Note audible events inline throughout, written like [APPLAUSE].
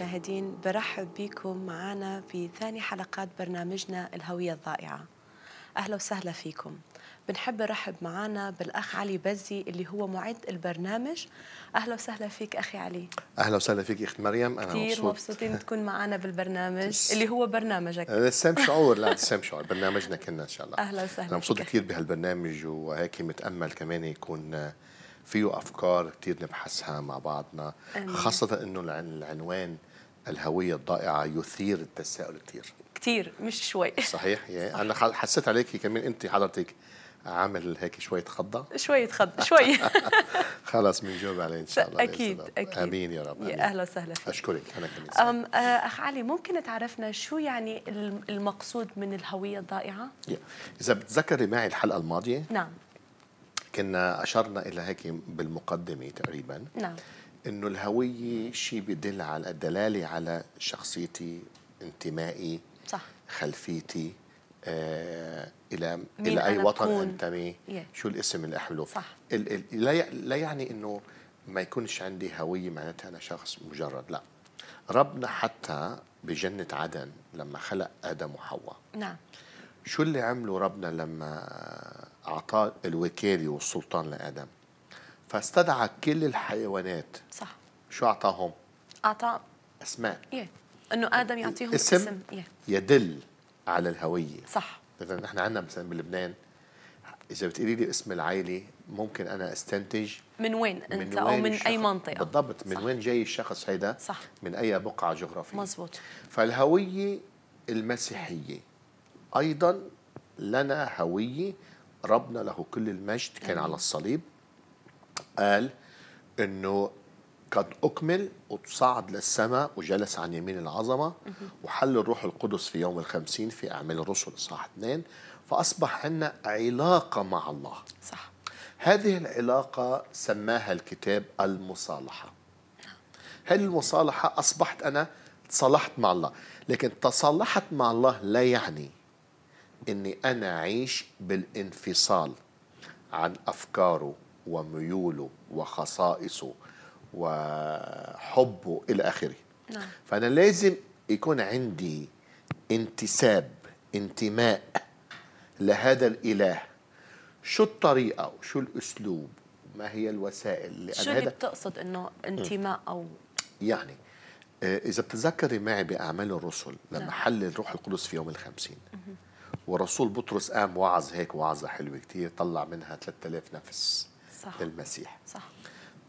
المشاهدين برحب بكم معنا في ثاني حلقات برنامجنا الهوية الضائعة أهلا وسهلا فيكم بنحب نرحب معنا بالأخ علي بزي اللي هو معد البرنامج أهلا وسهلا فيك أخي علي أهلا وسهلا فيك أخت مريم أنا كثير مبسوط. مبسوطين [LAUGHS] تكون معنا بالبرنامج اللي هو برنامجك السام آه، [LAUGHS] شعور لا السام شعور برنامجنا كنا إن شاء الله أهلا وسهلا أنا مبسوط كثير بهالبرنامج وهيك متأمل كمان يكون آه، فيه افكار كثير نبحثها مع بعضنا خاصه انه العنوان الهويه الضائعه يثير التساؤل كثير كثير مش شوي صحيح يعني انا حسيت عليك كمان انت حضرتك عامل هيك شوية خضة شوية خضة شوي [LAUGHS] خلاص بنجاوب عليه إن شاء الله أكيد أكيد آمين يا رب يا أهلا وسهلا فيك أشكرك أنا كمان أم آه، أخ علي ممكن تعرفنا شو يعني المقصود من الهوية الضائعة؟ إذا بتذكري معي الحلقة الماضية نعم كنا أشرنا إلى هيك بالمقدمة تقريبا نعم إنه الهوية شيء بدل على دلالة على شخصيتي انتمائي صح خلفيتي آه الى الى اي وطن انتمي yeah. شو الاسم اللي احمله صح ال ال لا لا يعني انه ما يكونش عندي هويه معناتها انا شخص مجرد لا ربنا حتى بجنه عدن لما خلق ادم وحواء نعم شو اللي عمله ربنا لما أعطاه الوكالي والسلطان لآدم فاستدعى كل الحيوانات صح شو أعطاهم؟ أعطى أسماء إيه انه ادم يعطيهم اسم, اسم. يدل على الهويه صح إذا نحن عندنا مثلا بلبنان اذا بتقولي لي اسم العائله ممكن انا استنتج من وين من انت وين او من الشخص. اي منطقه بالضبط من صح. وين جاي الشخص هيدا صح من اي بقعه جغرافيه مزبوط فالهويه المسيحيه ايضا لنا هويه ربنا له كل المجد كان على الصليب قال انه قد اكمل وتصعد للسماء وجلس عن يمين العظمه وحل الروح القدس في يوم الخمسين في اعمال الرسل اصحاح اثنين فاصبح عندنا علاقه مع الله صح هذه العلاقه سماها الكتاب المصالحه نعم. هل المصالحه اصبحت انا تصالحت مع الله لكن تصالحت مع الله لا يعني اني انا اعيش بالانفصال عن افكاره وميوله وخصائصه وحبه الى اخره نعم. فانا لازم يكون عندي انتساب انتماء لهذا الاله شو الطريقه وشو الاسلوب ما هي الوسائل اللي شو اللي بتقصد انه انتماء او يعني آه، اذا بتتذكري معي باعمال الرسل لما نعم. حل الروح القدس في يوم الخمسين ورسول بطرس قام وعظ هيك وعظة حلوة كتير طلع منها 3000 نفس صح. للمسيح صح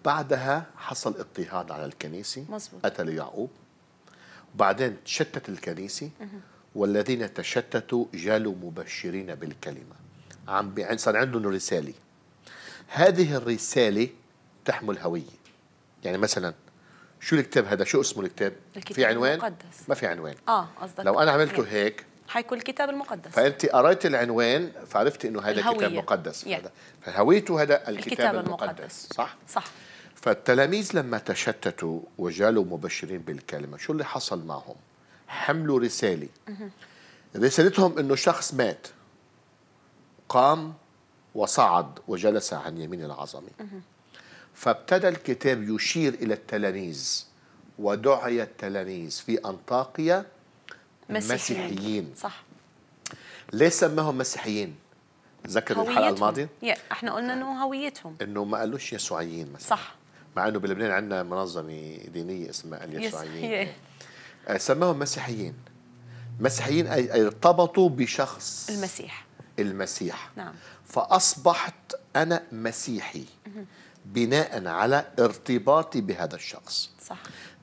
بعدها حصل اضطهاد على الكنيسة قتل يعقوب وبعدين تشتت الكنيسة والذين تشتتوا جالوا مبشرين بالكلمة عم صار عندهم رسالة هذه الرسالة تحمل هوية يعني مثلا شو الكتاب هذا شو اسمه الكتاب, الكتاب في عنوان المقدس. ما في عنوان اه قصدك لو انا عملته هيك حيكون الكتاب المقدس فانت قريت العنوان فعرفت انه هذا الهوية. كتاب مقدس فهويته هذا الكتاب, الكتاب المقدس. المقدس صح صح فالتلاميذ لما تشتتوا وجالوا مبشرين بالكلمه شو اللي حصل معهم حملوا رساله رسالتهم انه شخص مات قام وصعد وجلس عن يمين العظمه فابتدى الكتاب يشير الى التلاميذ ودعي التلاميذ في انطاقيه مسيحيين, صح ليه سماهم مسيحيين؟ ذكروا الحلقه الماضيه؟ احنا قلنا انه هويتهم انه ما قالوش يسوعيين مثلا صح مع انه بلبنان عندنا منظمه دينيه اسمها اليسوعيين آه، سماهم مسيحيين مسيحيين ارتبطوا بشخص المسيح المسيح نعم فاصبحت انا مسيحي بناء على ارتباطي بهذا الشخص صح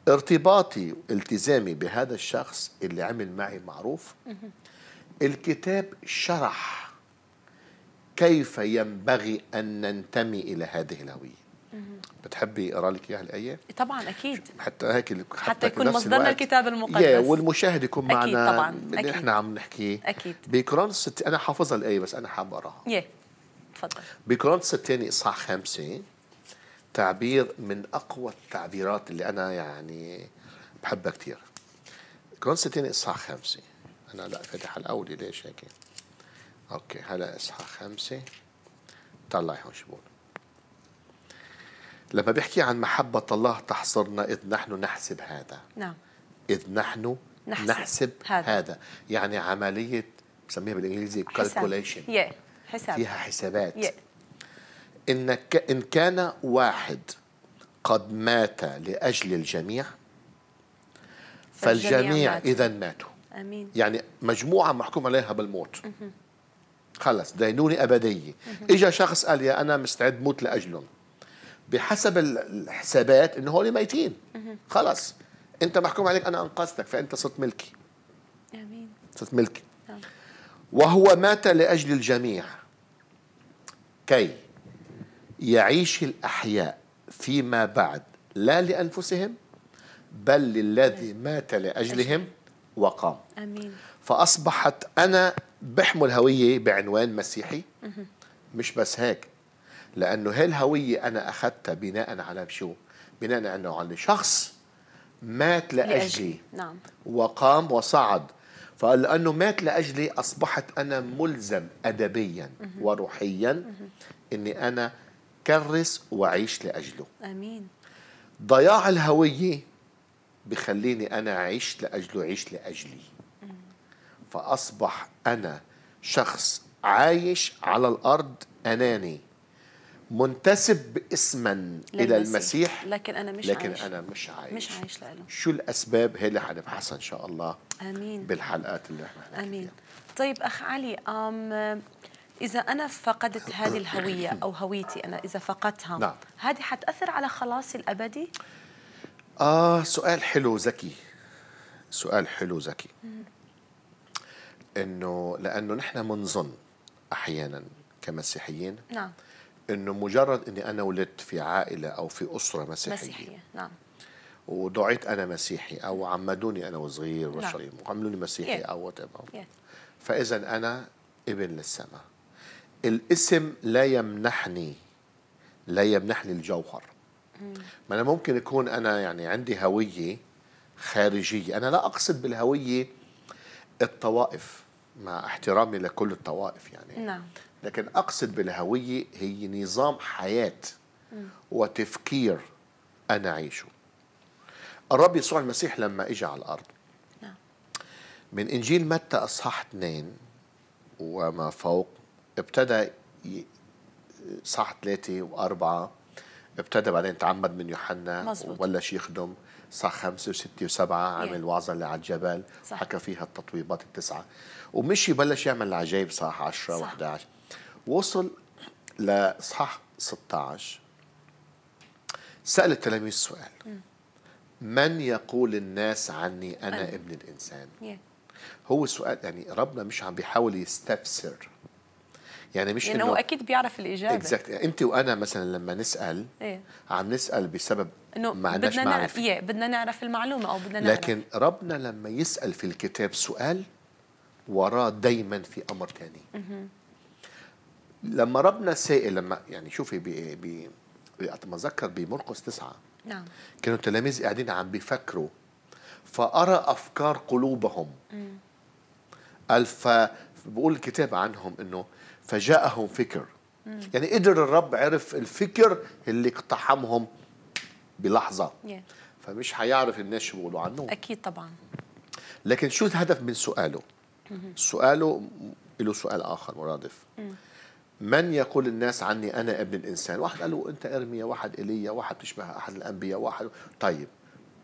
ارتباطي والتزامي بهذا الشخص اللي عمل معي معروف الكتاب شرح كيف ينبغي أن ننتمي إلى هذه الهوية بتحبي اقرا لك اياها الايه؟ طبعا اكيد حتى هيك حتى, يكون مصدرنا الكتاب المقدس yeah, والمشاهد يكون معنا اكيد طبعا اللي احنا عم نحكيه اكيد بكورنثوس انا حافظها الايه بس انا حابب اقراها yeah. تفضل بكورنثوس الثاني اصحاح خمسه تعبير من أقوى التعبيرات اللي أنا يعني بحبها كثير كونستين إصحاح خمسة أنا لا فاتح الأولي ليش هيك أوكي هلا إصحاح خمسة طلع هون شو بقول لما بيحكي عن محبة الله تحصرنا إذ نحن نحسب هذا نعم إذ نحن نحسب, نحسب هذا. هذا يعني عملية بسميها بالإنجليزي كالكوليشن yeah. حساب. فيها حسابات yeah. إنك إن كان واحد قد مات لأجل الجميع فالجميع إذا ماتوا أمين. يعني مجموعة محكوم عليها بالموت خلص دينونة أبدية إجا شخص قال يا أنا مستعد موت لأجلهم بحسب الحسابات إنه هول ميتين خلص أنت محكوم عليك أنا أنقذتك فأنت صرت ملكي أمين صرت ملكي آه. وهو مات لأجل الجميع كي يعيش الأحياء فيما بعد لا لأنفسهم بل للذي مات لأجلهم وقام أمين. فأصبحت أنا بحمل هوية بعنوان مسيحي مش بس هيك لأنه هي الهوية أنا أخذتها بناء على شو بناء أنه على شخص مات لأجلي نعم. وقام وصعد فلأنه مات لأجلي أصبحت أنا ملزم أدبيا وروحيا أني أنا كرس وعيش لأجله أمين ضياع الهوية بخليني أنا أعيش لأجله عيش لأجلي فأصبح أنا شخص عايش على الأرض أناني منتسب اسما الى المسيح لكن انا مش لكن عايش. انا مش عايش مش عايش لإله شو الاسباب هي اللي حنبحثها ان شاء الله امين بالحلقات اللي احنا امين فيها. طيب اخ علي أم إذا أنا فقدت هذه الهوية أو هويتي أنا إذا فقدتها نعم. هذه حتأثر على خلاصي الأبدي؟ آه سؤال حلو ذكي سؤال حلو ذكي إنه لأنه نحن منظن أحيانا كمسيحيين نعم إنه مجرد إني أنا ولدت في عائلة أو في أسرة مسيحية مسيحية نعم ودعيت أنا مسيحي أو عمدوني أنا وصغير نعم. وشريم وعملوني مسيحي yeah. أو وات yeah. فإذا أنا ابن للسماء الاسم لا يمنحني لا يمنحني الجوهر ما انا ممكن يكون انا يعني عندي هويه خارجيه انا لا اقصد بالهويه الطوائف مع احترامي لكل الطوائف يعني نعم لكن اقصد بالهويه هي نظام حياه وتفكير انا اعيشه الرب يسوع المسيح لما اجى على الارض نعم. من انجيل متى اصحاح 2 وما فوق ابتدى صح ثلاثة وأربعة ابتدى بعدين تعمد من يوحنا مزبوط. وبلش يخدم صح خمسة وستة وسبعة عمل yeah. وعظة اللي على الجبل صح. حكى فيها التطويبات التسعة ومشي بلش يعمل العجائب صح عشرة و عشر وصل لصح 16 سأل التلاميذ سؤال من يقول الناس عني أنا, أنا. ابن الإنسان yeah. هو سؤال يعني ربنا مش عم بيحاول يستفسر يعني مش يعني انه هو اكيد بيعرف الاجابه اكزاكت يعني انت وانا مثلا لما نسال إيه؟ عم نسال بسبب ما عندناش بدنا نعرف إيه بدنا نعرف المعلومه او بدنا نعرف لكن ربنا لما يسال في الكتاب سؤال وراه دايما في امر ثاني لما ربنا سائل لما يعني شوفي ب اتذكر بمرقس تسعه نعم كانوا التلاميذ قاعدين عم بيفكروا فارى افكار قلوبهم قال فبقول الكتاب عنهم انه فجاءهم فكر يعني قدر الرب عرف الفكر اللي اقتحمهم بلحظة فمش هيعرف الناس شو بيقولوا عنه أكيد طبعا لكن شو الهدف من سؤاله سؤاله له سؤال آخر مرادف من يقول الناس عني أنا ابن الإنسان واحد قال له أنت إرميا واحد إيليا واحد تشبه أحد الأنبياء واحد طيب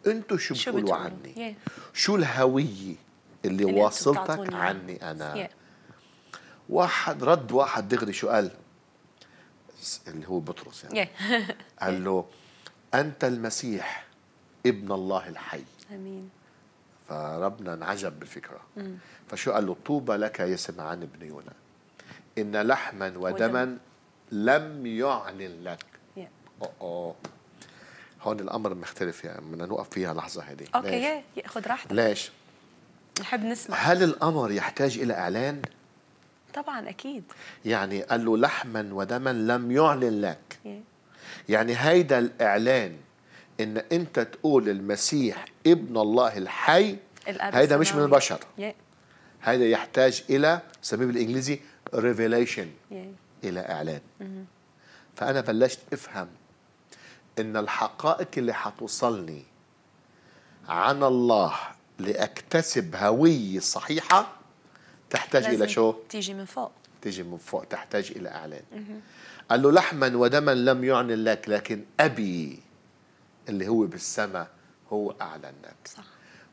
أنتوا شو, بتقولوا عني شو الهوية اللي, اللي واصلتك عني أنا yeah. واحد رد واحد دغري شو قال اللي هو بطرس يعني [LAUGHS] قال له أنت المسيح ابن الله الحي أمين فربنا انعجب بالفكرة فشو قال له طوبى لك يا سمعان ابن يونا إن لحما ودما لم يعلن لك أوه هون الأمر مختلف يعني بدنا نوقف فيها لحظة هذه أوكي خذ خد راحتك ليش؟ نحب نسمع هل الأمر يحتاج إلى إعلان؟ طبعا أكيد يعني قال له لحما ودما لم يعلن لك يعني هيدا الإعلان إن أنت تقول المسيح ابن الله الحي هيدا مش من البشر هذا يحتاج الى سميه بالانجليزي ريفيليشن الى اعلان mm-hmm. فانا بلشت افهم ان الحقائق اللي حتوصلني عن الله لاكتسب هويه صحيحه تحتاج إلى شو؟ تيجي من فوق تيجي من فوق تحتاج إلى أعلان قال له لحما ودما لم يعلن لك لكن أبي اللي هو بالسماء هو أعلن لك صح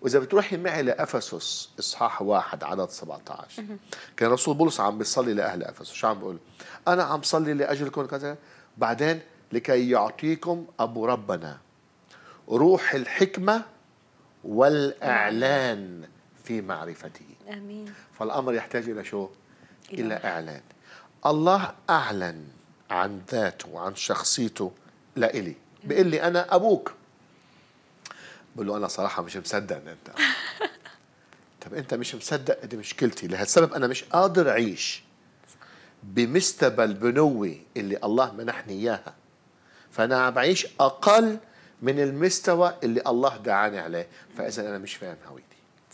وإذا بتروحي معي لأفسس إصحاح واحد عدد 17 كان رسول بولس عم بيصلي لأهل أفسس شو عم بيقول؟ أنا عم صلي لأجلكم كذا بعدين لكي يعطيكم أبو ربنا روح الحكمة والإعلان في معرفته امين فالامر يحتاج الى شو؟ الى, اعلان الله اعلن عن ذاته وعن شخصيته لإلي بيقول لي انا ابوك بقول له انا صراحه مش مصدق ان انت [LAUGHS] طب انت مش مصدق دي مشكلتي لهالسبب انا مش قادر اعيش بمستوى البنوة اللي الله منحني اياها فانا عم بعيش اقل من المستوى اللي الله دعاني عليه فاذا انا مش فاهم هويتي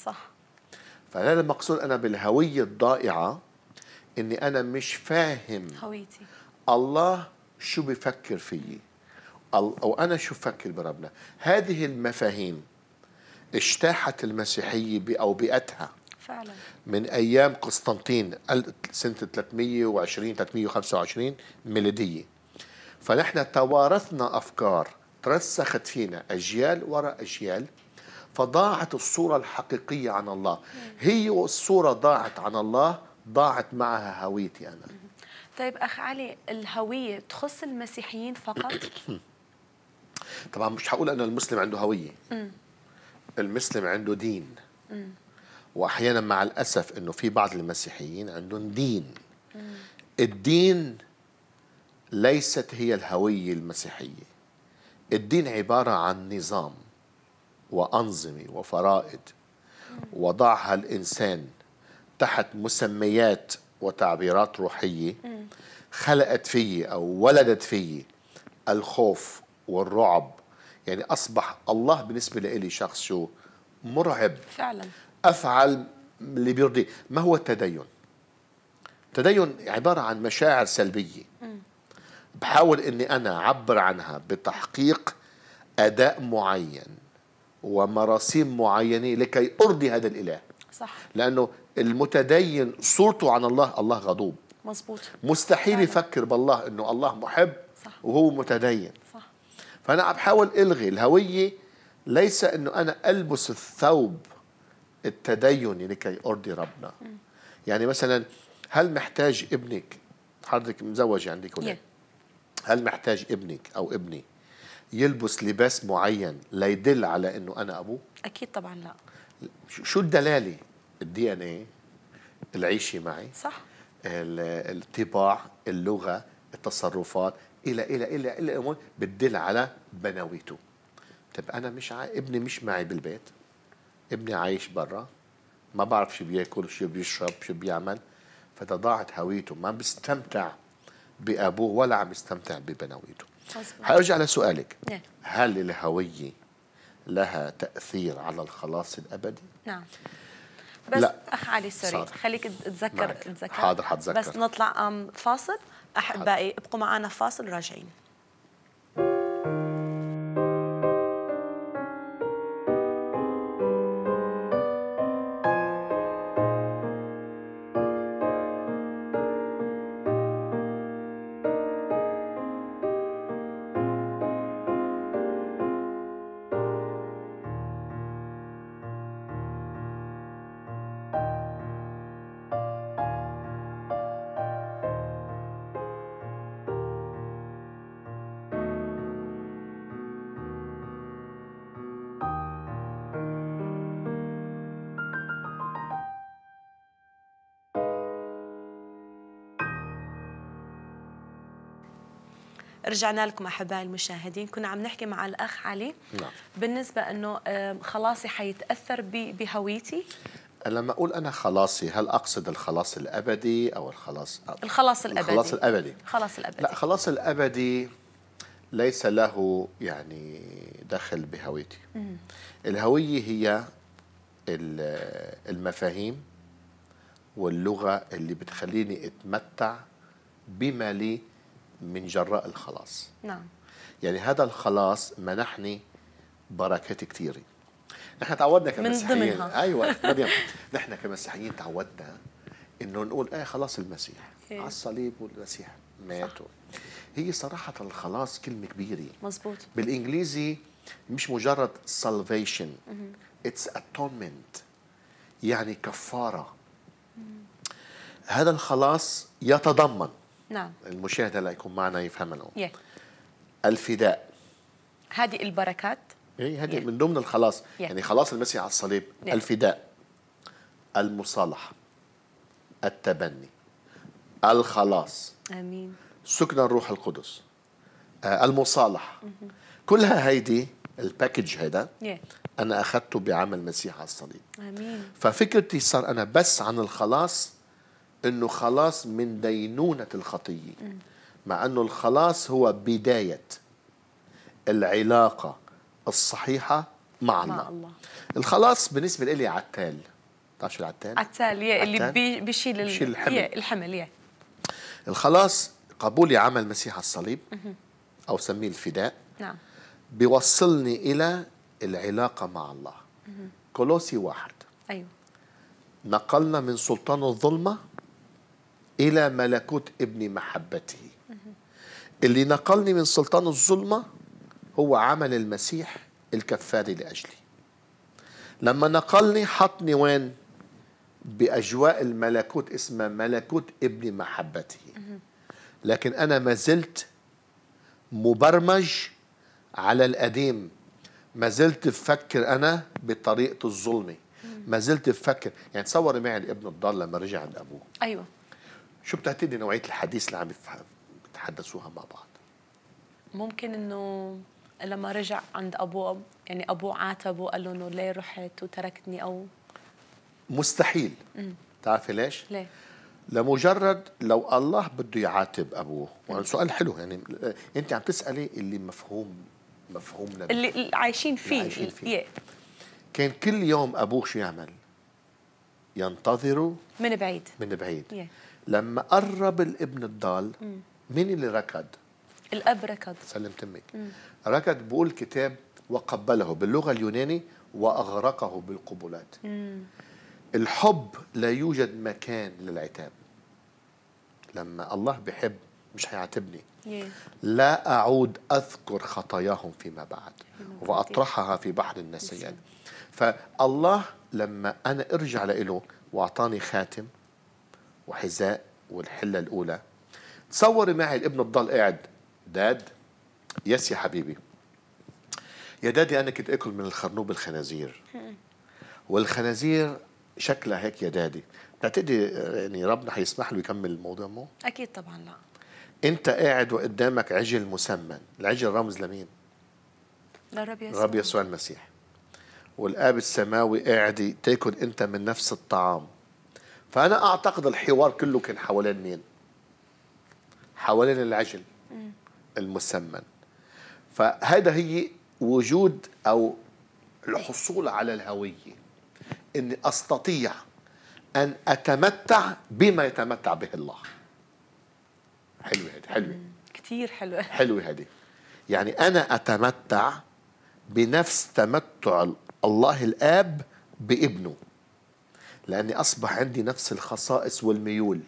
صح فهذا المقصود أنا بالهوية الضائعة إني أنا مش فاهم هويتي الله شو بفكر فيي أو أنا شو بفكر بربنا هذه المفاهيم اجتاحت المسيحية باوبئتها فعلا من أيام قسطنطين سنة 320 325 ميلادية فنحن توارثنا أفكار ترسخت فينا أجيال وراء أجيال فضاعت الصورة الحقيقية عن الله هي الصورة ضاعت عن الله ضاعت معها هويتي أنا طيب أخ علي الهوية تخص المسيحيين فقط؟ [COUGHS] طبعا مش هقول أن المسلم عنده هوية المسلم عنده دين وأحيانا مع الأسف أنه في بعض المسيحيين عندهم دين الدين ليست هي الهوية المسيحية الدين عبارة عن نظام وأنظمة وفرائض وضعها الإنسان تحت مسميات وتعبيرات روحية خلقت فيي أو ولدت فيي الخوف والرعب يعني أصبح الله بالنسبة لي شخص شو مرعب فعلا أفعل اللي بيرضي ما هو التدين التدين عبارة عن مشاعر سلبية بحاول أني أنا أعبر عنها بتحقيق أداء معين ومراسيم معينة لكي أرضي هذا الإله صح لأنه المتدين صورته عن الله الله غضوب مزبوط مستحيل يعني. يفكر بالله أنه الله محب صح. وهو متدين صح. فأنا بحاول ألغي الهوية ليس أنه أنا ألبس الثوب التديني لكي أرضي ربنا م. يعني مثلا هل محتاج ابنك حضرتك مزوج عندك ولا هل محتاج ابنك أو ابني يلبس لباس معين ليدل على انه انا ابوه اكيد طبعا لا شو الدلاله الدي ان ايه العيشه معي صح الطباع اللغه التصرفات الى الى الى الى امور بتدل على بنويته طيب انا مش ع... ابني مش معي بالبيت ابني عايش برا ما بعرف شو بياكل شو بيشرب شو بيعمل فتضاعت هويته ما بيستمتع بابوه ولا عم يستمتع ببنويته حأرجع لسؤالك نعم. هل الهوية لها تأثير على الخلاص الأبدي؟ نعم بس لا. أخ علي سوري خليك تتذكر حاضر حتذكر بس نطلع فاصل أحبائي ابقوا معنا فاصل راجعين رجعنا لكم احبائي المشاهدين كنا عم نحكي مع الاخ علي نعم. بالنسبه انه خلاصي حيتاثر بهويتي لما اقول انا خلاصي هل اقصد الخلاص الابدي او الخلاص الخلاص الابدي الخلاص الابدي الخلاص الابدي لا خلاص الابدي ليس له يعني دخل بهويتي مم. الهويه هي المفاهيم واللغه اللي بتخليني اتمتع بما لي من جراء الخلاص نعم يعني هذا الخلاص منحني بركات كثيرة نحن تعودنا كمسيحيين من [LAUGHS] ايوه [LAUGHS] مريم نحن كمسيحيين تعودنا انه نقول ايه خلاص المسيح إيه. على الصليب والمسيح مات هي صراحة الخلاص كلمة كبيرة مزبوط بالانجليزي مش مجرد salvation اتس atonement يعني كفارة هذا الخلاص يتضمن نعم المشاهد اللي يكون معنا يفهم الأمر الفداء هذه البركات ايه هذه من ضمن الخلاص يه. يعني خلاص المسيح على الصليب يه. الفداء المصالحة التبني الخلاص امين سكن الروح القدس آه المصالحة كلها هيدي الباكج هيدا انا اخذته بعمل المسيح على الصليب امين ففكرتي صار انا بس عن الخلاص انه خلاص من دينونه الخطيه مع انه الخلاص هو بدايه العلاقه الصحيحه مع الله, مع الله. الخلاص بالنسبه لي عتال تعرف شو العتال؟ عتال اللي بيشيل بيشيل الحمل يا الحمل يا الخلاص قبولي عمل مسيح الصليب او سميه الفداء نعم بيوصلني الى العلاقه مع الله كولوسي واحد ايوه نقلنا من سلطان الظلمه إلى ملكوت ابن محبته اللي نقلني من سلطان الظلمة هو عمل المسيح الكفاري لأجلي لما نقلني حطني وين بأجواء الملكوت اسمها ملكوت ابن محبته لكن أنا ما زلت مبرمج على القديم ما زلت بفكر أنا بطريقة الظلمة ما زلت بفكر يعني تصور معي الابن الضال لما رجع عند أبوه أيوة شو بتعتقدي نوعيه الحديث اللي عم بتحدثوها مع بعض ممكن انه لما رجع عند ابوه يعني ابوه عاتبه قال له انه ليه رحت وتركتني او مستحيل بتعرفي ليش؟ ليه؟ لمجرد لو الله بده يعاتب ابوه وهذا سؤال حلو يعني انت عم تسالي اللي مفهوم مفهوم لنا اللي عايشين فيه, اللي عايشين فيه. كان كل يوم ابوه شو يعمل ينتظره من بعيد من بعيد يه. لما قرب الابن الضال مين اللي ركض؟ الاب ركض سلم تمك ركض بقول كتاب وقبله باللغه اليوناني واغرقه بالقبلات مم. الحب لا يوجد مكان للعتاب لما الله بحب مش هيعاتبني لا اعود اذكر خطاياهم فيما بعد واطرحها في بحر النسيان فالله لما انا ارجع له واعطاني خاتم وحذاء والحلة الأولى تصوري معي الابن الضال قاعد داد يس يا حبيبي يا دادي أنا كنت أكل من الخرنوب الخنازير والخنازير شكلها هيك يا دادي بتعتقدي يعني ربنا حيسمح له يكمل الموضوع مو؟ أكيد طبعا لا أنت قاعد وقدامك عجل مسمن العجل رمز لمين؟ للرب يسوع الرب يسوع المسيح والآب السماوي قاعد تاكل أنت من نفس الطعام فانا اعتقد الحوار كله كان حوالين مين حوالين العجل المسمن فهذا هي وجود او الحصول على الهويه اني استطيع ان اتمتع بما يتمتع به الله حلوه هذه حلوه كثير حلوه [LAUGHS] حلوه هذه يعني انا اتمتع بنفس تمتع الله الاب بابنه لاني اصبح عندي نفس الخصائص والميول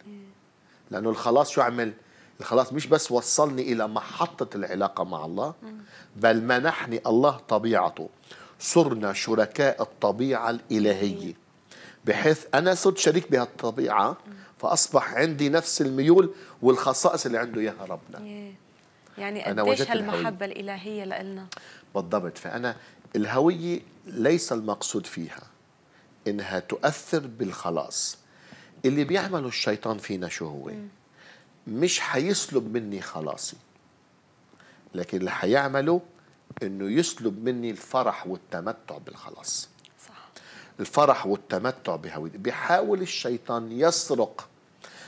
لانه الخلاص شو عمل الخلاص مش بس وصلني الى محطه العلاقه مع الله بل منحني الله طبيعته صرنا شركاء الطبيعه الالهيه بحيث انا صرت شريك بهالطبيعه فاصبح عندي نفس الميول والخصائص اللي عنده اياها ربنا يعني أنا قديش هالمحبه الالهيه لنا بالضبط فانا الهويه ليس المقصود فيها انها تؤثر بالخلاص اللي بيعمله الشيطان فينا شو هو مش حيسلب مني خلاصي لكن اللي حيعمله انه يسلب مني الفرح والتمتع بالخلاص صح. الفرح والتمتع بهويتي بيحاول الشيطان يسرق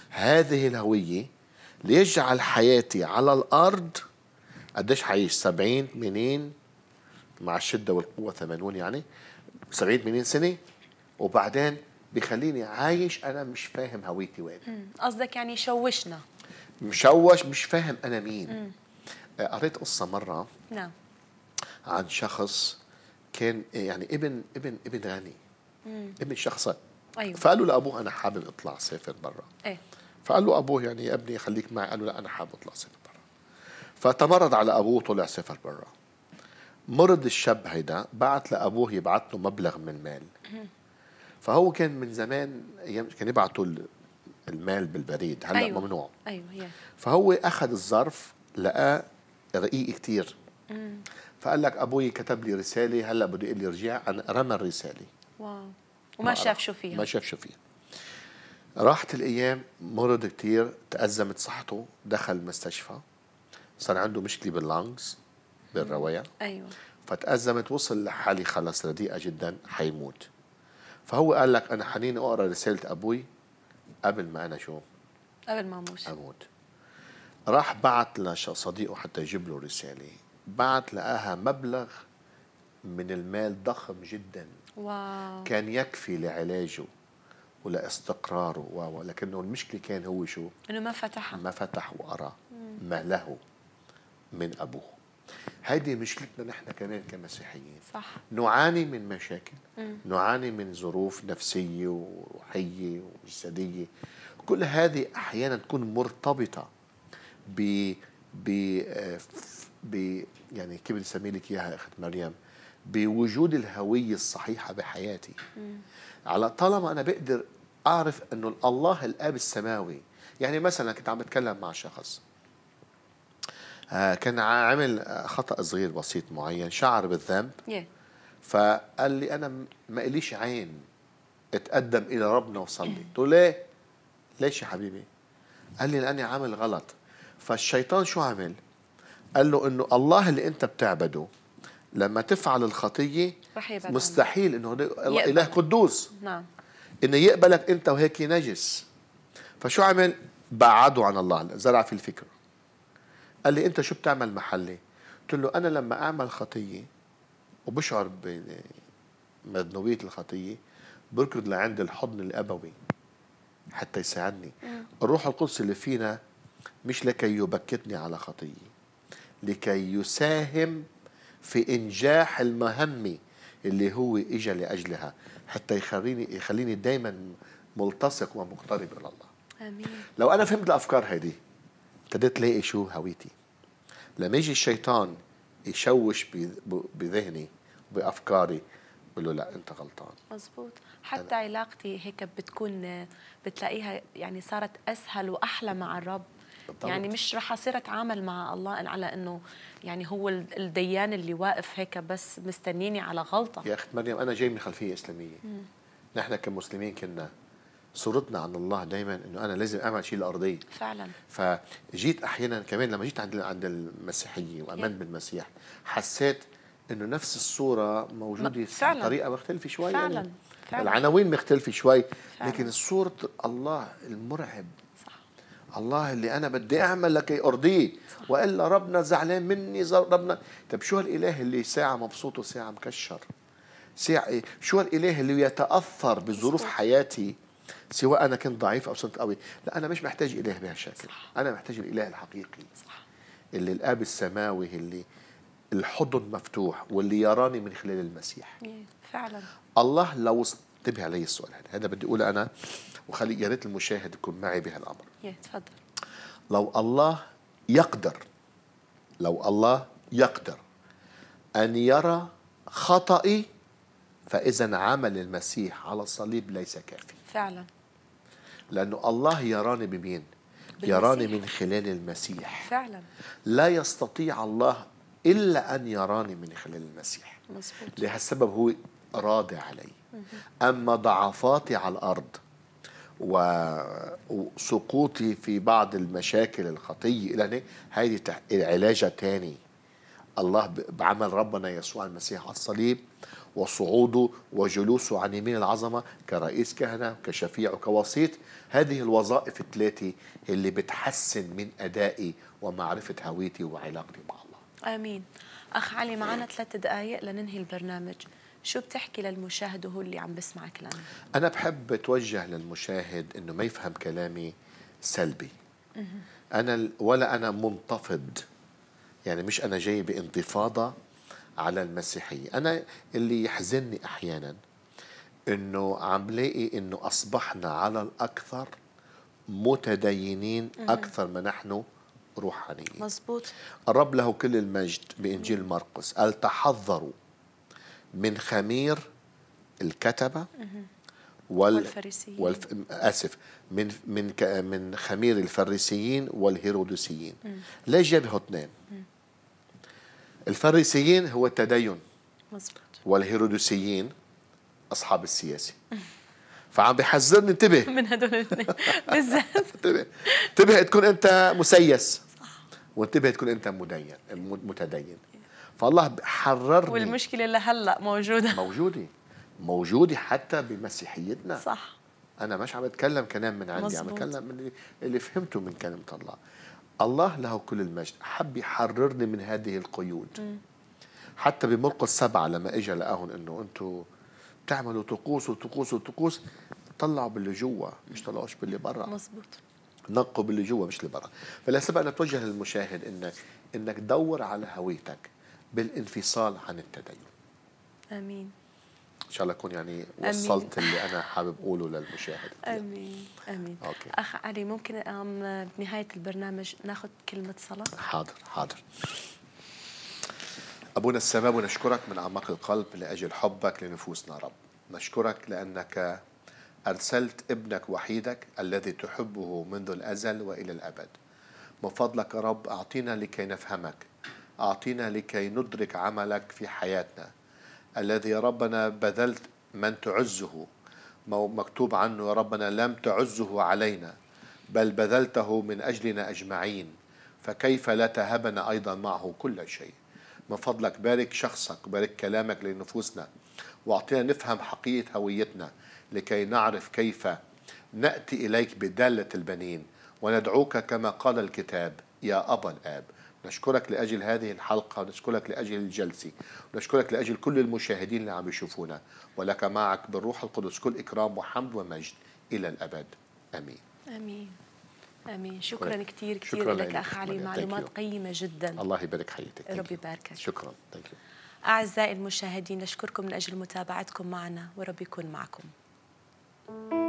هذه الهوية ليجعل حياتي على الأرض قديش حعيش 70 80 مع الشدة والقوة 80 يعني 70 80 سنة وبعدين بيخليني عايش انا مش فاهم هويتي وين قصدك يعني شوشنا مشوش مش فاهم انا مين آه، قريت قصه مره نعم عن شخص كان يعني ابن ابن ابن غني مم. ابن شخص ايوه فقال له لابوه انا حابب اطلع سافر برا ايه فقال له ابوه يعني يا ابني خليك معي قال له لا انا حابب اطلع سافر برا فتمرد على ابوه طلع سافر برا مرض الشاب هيدا بعت لابوه يبعث له مبلغ من مال مم. فهو كان من زمان ايام كان يبعتوا المال بالبريد هلا أيوة. ممنوع ايوه ايوه فهو اخذ الظرف لقاه رقيق كتير مم. فقال لك ابوي كتب لي رساله هلا بده يقول لي ارجع انا رمى الرساله واو وما شاف شو فيها ما شاف شو فيها راحت الايام مرض كتير تازمت صحته دخل المستشفى صار عنده مشكله باللانجز بالروايع ايوه فتازمت وصل لحالي خلص رديئه جدا حيموت فهو قال لك انا حنين اقرا رساله ابوي قبل ما انا شو قبل ما اموت اموت راح بعت لصديقه حتى يجيب له رساله بعت لقاها مبلغ من المال ضخم جدا واو. كان يكفي لعلاجه ولاستقراره واو لكنه المشكله كان هو شو انه ما فتح ما فتح وقرا ما له من ابوه هذه مشكلتنا نحن كمان كمسيحيين صح. نعاني من مشاكل مم. نعاني من ظروف نفسية وروحية وجسدية كل هذه أحيانا تكون مرتبطة ب ب ب يعني كيف بنسمي لك اياها اخت مريم بوجود الهويه الصحيحه بحياتي مم. على طالما انا بقدر اعرف انه الله الاب السماوي يعني مثلا كنت عم بتكلم مع شخص آه، كان عامل خطا صغير بسيط معين شعر بالذنب فقال لي انا ما ليش عين اتقدم الى ربنا وصلي قلت له ليه ليش يا حبيبي قال لي لاني عامل غلط فالشيطان شو عمل قال له انه الله اللي انت بتعبده لما تفعل الخطيه مستحيل انه اله قدوس نعم انه يقبلك انت وهيك نجس فشو عمل بعده عن الله زرع في الفكر قال لي انت شو بتعمل محلي قلت له انا لما اعمل خطيه وبشعر بمذنوبيه الخطيه بركض لعند الحضن الابوي حتى يساعدني الروح القدس اللي فينا مش لكي يبكتني على خطيه لكي يساهم في انجاح المهمه اللي هو اجى لاجلها حتى يخليني يخليني دايما ملتصق ومقترب الى الله امين لو انا فهمت الافكار هذه ابتديت لاقي شو هويتي لما يجي الشيطان يشوش بذهني بافكاري بقول له لا انت غلطان مزبوط حتى أنا. علاقتي هيك بتكون بتلاقيها يعني صارت اسهل واحلى مع الرب بالضبط. يعني مش رح اصير اتعامل مع الله على انه يعني هو الديان اللي واقف هيك بس مستنيني على غلطه يا اخت مريم انا جاي من خلفيه اسلاميه مم. نحن كمسلمين كنا صورتنا عن الله دايما انه انا لازم اعمل شيء الارضيه فعلا فجيت احيانا كمان لما جيت عند عند المسيحيين وامنت بالمسيح حسيت انه نفس الصوره موجوده فعلا. بطريقه مختلفه شوي فعلا. يعني فعلا. العناوين مختلفه شوي فعلا. لكن صوره الله المرعب صح. الله اللي انا بدي اعمل لكي ارضيه والا ربنا زعلان مني ربنا طب شو هالاله اللي ساعه مبسوط وساعه مكشر ساعه إيه؟ شو هالاله اللي يتاثر بظروف حياتي سواء انا كنت ضعيف او صرت قوي لا انا مش محتاج اله بهالشكل انا محتاج الاله الحقيقي صح. اللي الاب السماوي اللي الحضن مفتوح واللي يراني من خلال المسيح إيه، فعلا الله لو انتبه علي السؤال هذا هذا بدي اقوله انا وخلي يا ريت المشاهد يكون معي بهالامر تفضل لو الله يقدر لو الله يقدر ان يرى خطئي فاذا عمل المسيح على الصليب ليس كافي فعلا لأنه الله يراني بمين بالمسيح. يراني من خلال المسيح فعلا لا يستطيع الله إلا أن يراني من خلال المسيح مظبوط لهالسبب هو راضي علي أما ضعفاتي على الأرض وسقوطي في بعض المشاكل الخطية إلى هذه علاجة تاني الله بعمل ربنا يسوع المسيح على الصليب وصعوده وجلوسه عن يمين العظمة كرئيس كهنة كشفيع وكوسيط هذه الوظائف الثلاثة اللي بتحسن من أدائي ومعرفة هويتي وعلاقتي مع الله آمين أخ علي معنا ثلاث دقايق لننهي البرنامج شو بتحكي للمشاهد وهو اللي عم بسمع كلامك أنا بحب توجه للمشاهد إنه ما يفهم كلامي سلبي أنا ولا أنا منتفض يعني مش أنا جاي بانتفاضة على المسيحية أنا اللي يحزنني أحيانا أنه عم لاقي أنه أصبحنا على الأكثر متدينين أكثر ما نحن روحانيين مزبوط الرب له كل المجد بإنجيل مرقس قال تحذروا من خمير الكتبة وال... والفريسيين والف... اسف من من من خمير الفريسيين والهيرودوسيين ليش جابه اثنين الفارسيين هو التدين مزبوط. والهيرودوسيين اصحاب السياسه فعم بحذرني انتبه [LAUGHS] من هدول الاثنين [LAUGHS] بالذات انتبه انتبه تكون انت مسيس وانتبه تكون انت مدين متدين فالله حررني والمشكله لهلا موجوده موجوده موجوده حتى بمسيحيتنا صح انا مش عم اتكلم كلام من عندي مزبوط. عم اتكلم من اللي فهمته من كلمه الله الله له كل المجد حب يحررني من هذه القيود حتى بمرقس سبعة لما اجى لقاهم انه انتم بتعملوا طقوس وطقوس وطقوس طلعوا باللي جوا مش طلعوش باللي برا مزبوط نقوا باللي جوا مش اللي برا فلا سبق ان اتوجه للمشاهد انك انك دور على هويتك بالانفصال عن التدين امين ان شاء الله اكون يعني وصلت أمين. اللي انا حابب اقوله للمشاهد امين امين أوكي. اخ علي ممكن بنهايه البرنامج ناخذ كلمه صلاه حاضر حاضر ابونا السباب نشكرك من اعماق القلب لاجل حبك لنفوسنا رب نشكرك لانك ارسلت ابنك وحيدك الذي تحبه منذ الازل والى الابد من فضلك يا رب اعطينا لكي نفهمك اعطينا لكي ندرك عملك في حياتنا الذي يا ربنا بذلت من تعزه مكتوب عنه يا ربنا لم تعزه علينا بل بذلته من أجلنا أجمعين فكيف لا تهبنا أيضا معه كل شيء من فضلك بارك شخصك بارك كلامك لنفوسنا واعطينا نفهم حقيقة هويتنا لكي نعرف كيف نأتي إليك بدالة البنين وندعوك كما قال الكتاب يا أبا الآب نشكرك لأجل هذه الحلقة ونشكرك لأجل الجلسة ونشكرك لأجل كل المشاهدين اللي عم يشوفونا ولك معك بالروح القدس كل إكرام وحمد ومجد إلى الأبد أمين أمين امين شكرا كثير كثير لك اخ علي معلومات قيمه جدا الله يبارك حياتك ربي يباركك شكرا ثانك يو اعزائي المشاهدين نشكركم من اجل متابعتكم معنا ورب يكون معكم